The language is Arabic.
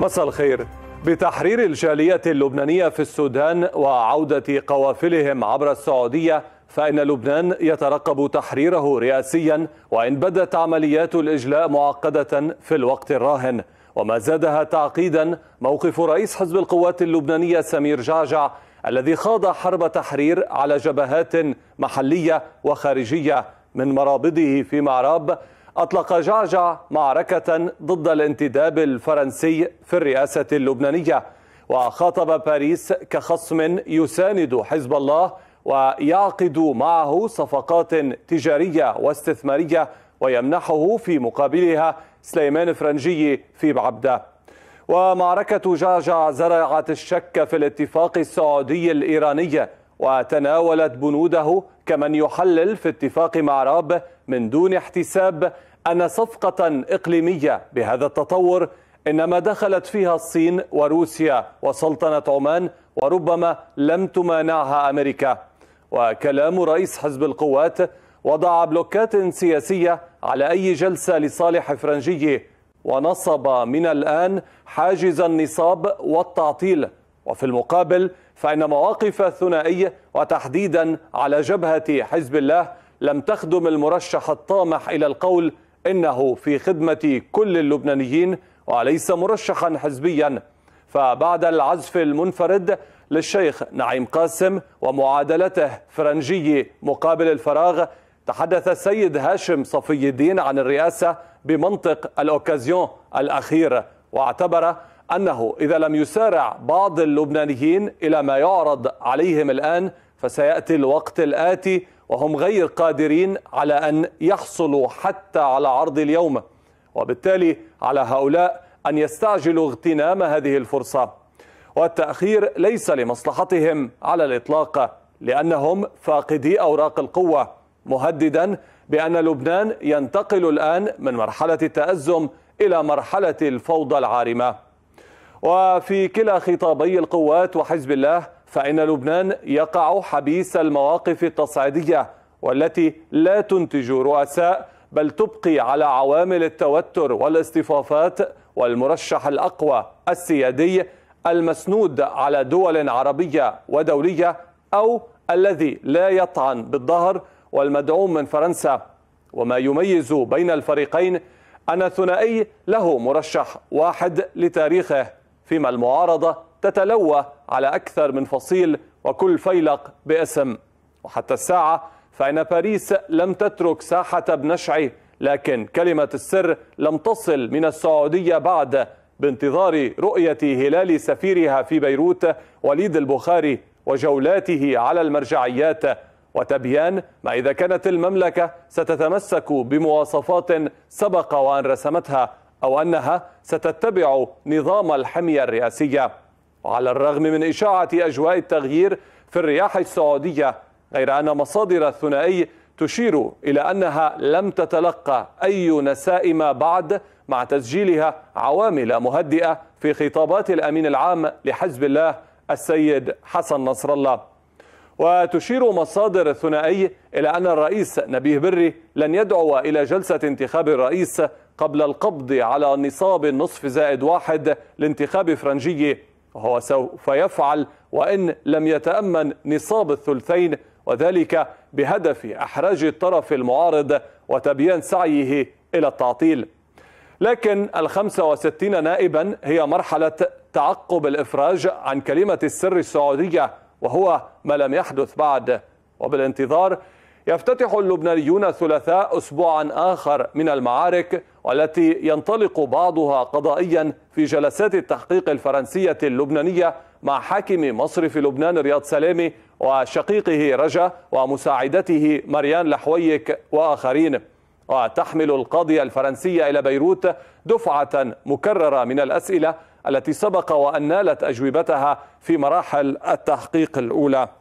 مساء الخير بتحرير الجالية اللبنانية في السودان وعودة قوافلهم عبر السعودية فإن لبنان يترقب تحريره رئاسيا وإن بدت عمليات الإجلاء معقدة في الوقت الراهن وما زادها تعقيدا موقف رئيس حزب القوات اللبنانية سمير جعجع الذي خاض حرب تحرير على جبهات محلية وخارجية من مرابضه في معراب أطلق جعجع معركة ضد الانتداب الفرنسي في الرئاسة اللبنانية وخاطب باريس كخصم يساند حزب الله ويعقد معه صفقات تجارية واستثمارية ويمنحه في مقابلها سليمان فرنجي في بعبدة ومعركة جعجع زرعت الشك في الاتفاق السعودي الإيراني وتناولت بنوده كمن يحلل في اتفاق مع راب من دون احتساب أن صفقة إقليمية بهذا التطور إنما دخلت فيها الصين وروسيا وسلطنة عمان وربما لم تمانعها أمريكا وكلام رئيس حزب القوات وضع بلوكات سياسية على أي جلسة لصالح فرنجي ونصب من الآن حاجز النصاب والتعطيل وفي المقابل فإن مواقف الثنائي وتحديدا على جبهة حزب الله لم تخدم المرشح الطامح إلى القول إنه في خدمة كل اللبنانيين وليس مرشحا حزبيا فبعد العزف المنفرد للشيخ نعيم قاسم ومعادلته فرنجية مقابل الفراغ تحدث السيد هاشم صفي الدين عن الرئاسة بمنطق الأوكازيون الأخير واعتبر أنه إذا لم يسارع بعض اللبنانيين إلى ما يعرض عليهم الآن فسيأتي الوقت الآتي وهم غير قادرين على أن يحصلوا حتى على عرض اليوم وبالتالي على هؤلاء أن يستعجلوا اغتنام هذه الفرصة والتأخير ليس لمصلحتهم على الإطلاق لأنهم فاقدي أوراق القوة مهددا بأن لبنان ينتقل الآن من مرحلة التأزم إلى مرحلة الفوضى العارمة وفي كلا خطابي القوات وحزب الله فإن لبنان يقع حبيس المواقف التصعيدية والتي لا تنتج رؤساء بل تبقي على عوامل التوتر والاصطفافات والمرشح الأقوى السيادي المسنود على دول عربية ودولية أو الذي لا يطعن بالظهر والمدعوم من فرنسا وما يميز بين الفريقين أن الثنائي له مرشح واحد لتاريخه فيما المعارضة تتلوى على أكثر من فصيل وكل فيلق باسم وحتى الساعة فإن باريس لم تترك ساحة بنشعي لكن كلمة السر لم تصل من السعودية بعد بانتظار رؤية هلال سفيرها في بيروت وليد البخاري وجولاته على المرجعيات وتبيان ما إذا كانت المملكة ستتمسك بمواصفات سبق وأن رسمتها أو أنها ستتبع نظام الحمية الرئاسية وعلى الرغم من إشاعة أجواء التغيير في الرياح السعودية غير أن مصادر الثنائي تشير إلى أنها لم تتلقى أي نسائم بعد مع تسجيلها عوامل مهدئة في خطابات الأمين العام لحزب الله السيد حسن نصر الله وتشير مصادر الثنائي إلى أن الرئيس نبيه بري لن يدعو إلى جلسة انتخاب الرئيس قبل القبض على نصاب نصف زائد واحد لانتخاب فرنجية وهو سوف يفعل وإن لم يتأمن نصاب الثلثين وذلك بهدف إحراج الطرف المعارض وتبيان سعيه إلى التعطيل لكن الخمسة وستين نائبا هي مرحلة تعقب الإفراج عن كلمة السر السعودية وهو ما لم يحدث بعد وبالانتظار يفتتح اللبنانيون الثلاثاء أسبوعا آخر من المعارك والتي ينطلق بعضها قضائيا في جلسات التحقيق الفرنسية اللبنانية مع حاكم مصرف لبنان رياض سلامي وشقيقه رجا ومساعدته مريان لحويك وآخرين وتحمل القاضية الفرنسية إلى بيروت دفعة مكررة من الأسئلة التي سبق وأن نالت أجوبتها في مراحل التحقيق الأولى